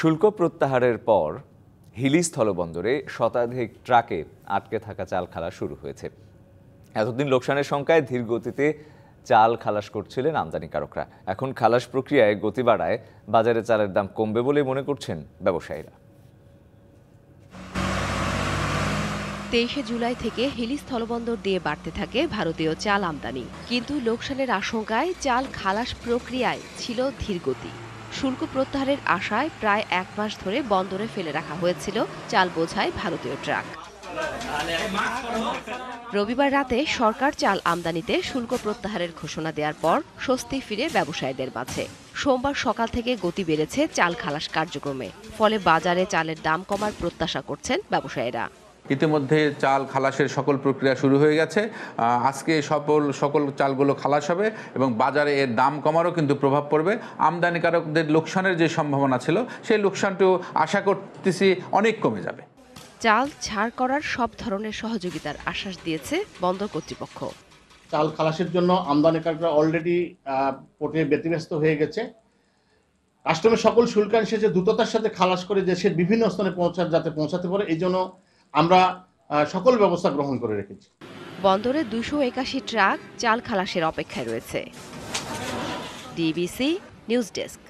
শুল্ক প্রত্যাহারের পর হিলি স্থলবন্দরে শতাধিক ট্রাকে আটকে থাকা চাল খালা শুরু হয়েছে এতদিন লোকসানের সংখ্যায় ধীর গতিতে চাল খালাস করছিলেন আমদানিকারকরা এখন খালাস প্রক্রিয়ায় গতি বাড়ায় বাজারে চালের দাম কমবে বলে মনে করছেন ব্যবসায়ীরা তেইশে জুলাই থেকে হিলি স্থলবন্দর দিয়ে বাড়তে থাকে ভারতীয় চাল আমদানি কিন্তু লোকসানের আশঙ্কায় চাল খালাস প্রক্রিয়ায় ছিল ধীর গতি শুল্ক প্রত্যাহারের আশায় প্রায় এক মাস ধরে বন্দরে ফেলে রাখা হয়েছিল চাল বোঝায় ভারতীয় ট্রাক রবিবার রাতে সরকার চাল আমদানিতে শুল্ক প্রত্যাহারের ঘোষণা দেওয়ার পর স্বস্তি ফিরে ব্যবসায়ীদের মাঝে সোমবার সকাল থেকে গতি বেড়েছে চাল খালাস কার্যক্রমে ফলে বাজারে চালের দাম কমার প্রত্যাশা করছেন ব্যবসায়ীরা ইতিমধ্যে চাল খালাসের সকল প্রক্রিয়া শুরু হয়ে গেছে আজকে সকল সকল চালগুলো খালাস হবে এবং বাজারে এর দাম কমারও কিন্তু প্রভাব পড়বে আমদানিকারকদের লোকসানের যে সম্ভাবনা ছিল সেই লোকসানটিও আশা করতেছি অনেক কমে যাবে চাল ছাড় করার সব ধরনের সহযোগিতার আশ্বাস দিয়েছে বন্দর কর্তৃপক্ষ চাল খালাসের জন্য আমদানিকারকরা অলরেডি পোর্টে ব্যতিব্যস্ত হয়ে গেছে কাস্টমের সকল শুল্কাংশে যে দ্রুততার সাথে খালাস করে দেশের বিভিন্ন স্থানে পৌঁছার যাতে পৌঁছাতে পারে এই জন্য আমরা সকল ব্যবস্থা গ্রহণ করে রেখেছি বন্দরে দুশো একাশি ট্রাক চাল খালাসের অপেক্ষায় রয়েছে ডিবিসি নিউজ ডেস্ক